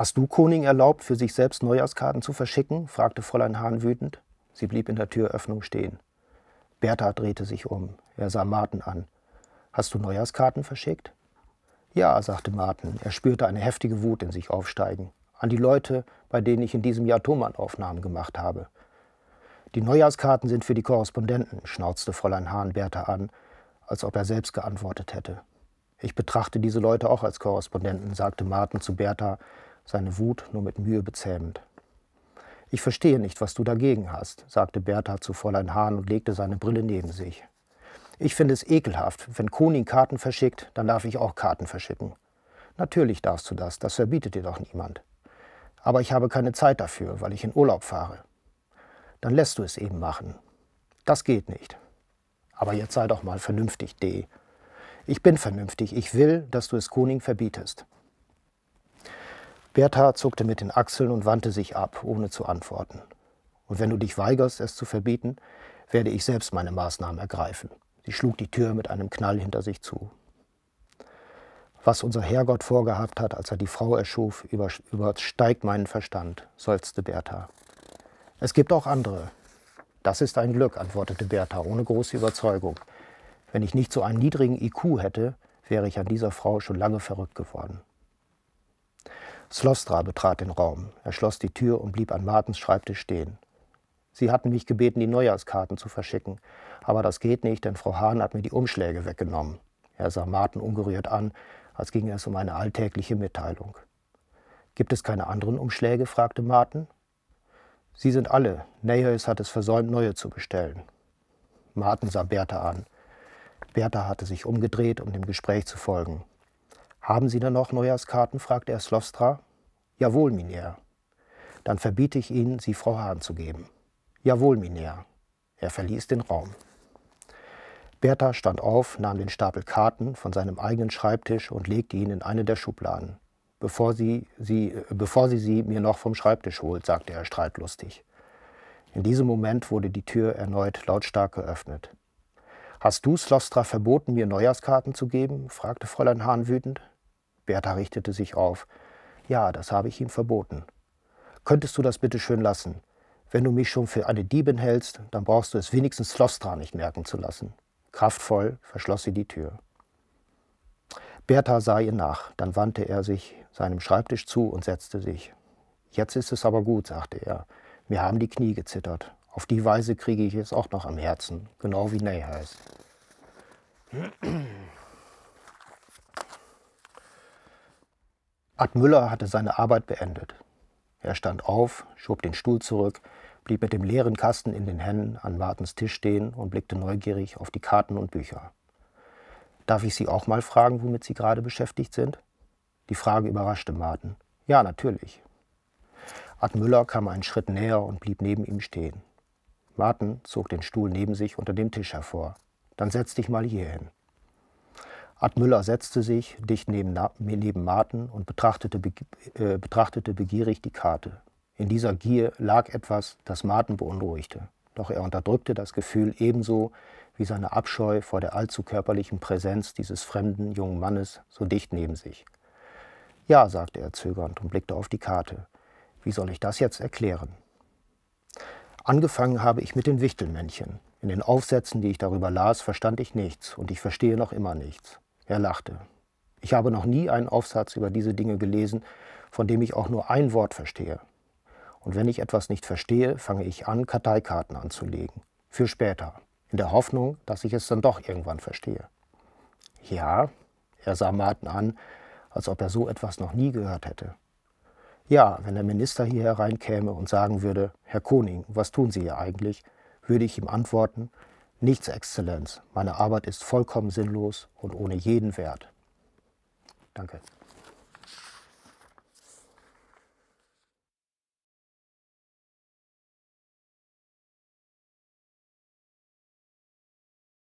Hast du Koning erlaubt, für sich selbst Neujahrskarten zu verschicken? fragte Fräulein Hahn wütend. Sie blieb in der Türöffnung stehen. Bertha drehte sich um. Er sah Martin an. Hast du Neujahrskarten verschickt? Ja, sagte Martin. Er spürte eine heftige Wut in sich aufsteigen. An die Leute, bei denen ich in diesem Jahr thomann gemacht habe. Die Neujahrskarten sind für die Korrespondenten, schnauzte Fräulein Hahn Bertha an, als ob er selbst geantwortet hätte. Ich betrachte diese Leute auch als Korrespondenten, sagte Martin zu Bertha, seine Wut nur mit Mühe bezähmend. Ich verstehe nicht, was du dagegen hast, sagte Bertha zu Fräulein Hahn und legte seine Brille neben sich. Ich finde es ekelhaft. Wenn Koning Karten verschickt, dann darf ich auch Karten verschicken. Natürlich darfst du das, das verbietet dir doch niemand. Aber ich habe keine Zeit dafür, weil ich in Urlaub fahre. Dann lässt du es eben machen. Das geht nicht. Aber jetzt sei doch mal vernünftig, D. Ich bin vernünftig. Ich will, dass du es Koning verbietest. Bertha zuckte mit den Achseln und wandte sich ab, ohne zu antworten. Und wenn du dich weigerst, es zu verbieten, werde ich selbst meine Maßnahmen ergreifen. Sie schlug die Tür mit einem Knall hinter sich zu. Was unser Herrgott vorgehabt hat, als er die Frau erschuf, übersteigt meinen Verstand, seufzte Bertha. Es gibt auch andere. Das ist ein Glück, antwortete Bertha ohne große Überzeugung. Wenn ich nicht so einen niedrigen IQ hätte, wäre ich an dieser Frau schon lange verrückt geworden. Slostra betrat den Raum. Er schloss die Tür und blieb an Martens Schreibtisch stehen. Sie hatten mich gebeten, die Neujahrskarten zu verschicken, aber das geht nicht, denn Frau Hahn hat mir die Umschläge weggenommen. Er sah Marten ungerührt an, als ginge es um eine alltägliche Mitteilung. Gibt es keine anderen Umschläge? fragte Marten. Sie sind alle. Nahis hat es versäumt, neue zu bestellen. Marten sah Bertha an. Bertha hatte sich umgedreht, um dem Gespräch zu folgen. Haben Sie denn noch Neujahrskarten? fragte er Slostra. Jawohl, mein Dann verbiete ich Ihnen, sie Frau Hahn zu geben. Jawohl, mein Er verließ den Raum. Bertha stand auf, nahm den Stapel Karten von seinem eigenen Schreibtisch und legte ihn in eine der Schubladen. Bevor sie, sie, bevor sie sie mir noch vom Schreibtisch holt, sagte er streitlustig. In diesem Moment wurde die Tür erneut lautstark geöffnet. Hast du Slostra verboten, mir Neujahrskarten zu geben? fragte Fräulein Hahn wütend. Bertha richtete sich auf. Ja, das habe ich ihm verboten. Könntest du das bitte schön lassen? Wenn du mich schon für eine Diebin hältst, dann brauchst du es wenigstens Flostra nicht merken zu lassen. Kraftvoll verschloss sie die Tür. Bertha sah ihr nach, dann wandte er sich seinem Schreibtisch zu und setzte sich. Jetzt ist es aber gut, sagte er. Mir haben die Knie gezittert. Auf die Weise kriege ich es auch noch am Herzen, genau wie Neyhals. Ad Müller hatte seine Arbeit beendet. Er stand auf, schob den Stuhl zurück, blieb mit dem leeren Kasten in den Händen an Martens Tisch stehen und blickte neugierig auf die Karten und Bücher. Darf ich Sie auch mal fragen, womit Sie gerade beschäftigt sind? Die Frage überraschte Martin. Ja, natürlich. Ad Müller kam einen Schritt näher und blieb neben ihm stehen. Martin zog den Stuhl neben sich unter dem Tisch hervor. Dann setz dich mal hier hin. Ad Müller setzte sich dicht neben, neben Marten und betrachtete, äh, betrachtete begierig die Karte. In dieser Gier lag etwas, das Marten beunruhigte. Doch er unterdrückte das Gefühl ebenso wie seine Abscheu vor der allzu körperlichen Präsenz dieses fremden jungen Mannes so dicht neben sich. Ja, sagte er zögernd und blickte auf die Karte. Wie soll ich das jetzt erklären? Angefangen habe ich mit den Wichtelmännchen. In den Aufsätzen, die ich darüber las, verstand ich nichts und ich verstehe noch immer nichts. Er lachte. Ich habe noch nie einen Aufsatz über diese Dinge gelesen, von dem ich auch nur ein Wort verstehe. Und wenn ich etwas nicht verstehe, fange ich an, Karteikarten anzulegen. Für später. In der Hoffnung, dass ich es dann doch irgendwann verstehe. Ja, er sah Martin an, als ob er so etwas noch nie gehört hätte. Ja, wenn der Minister hier hereinkäme und sagen würde, Herr Koning, was tun Sie hier eigentlich, würde ich ihm antworten, Nichts Exzellenz. Meine Arbeit ist vollkommen sinnlos und ohne jeden Wert. Danke.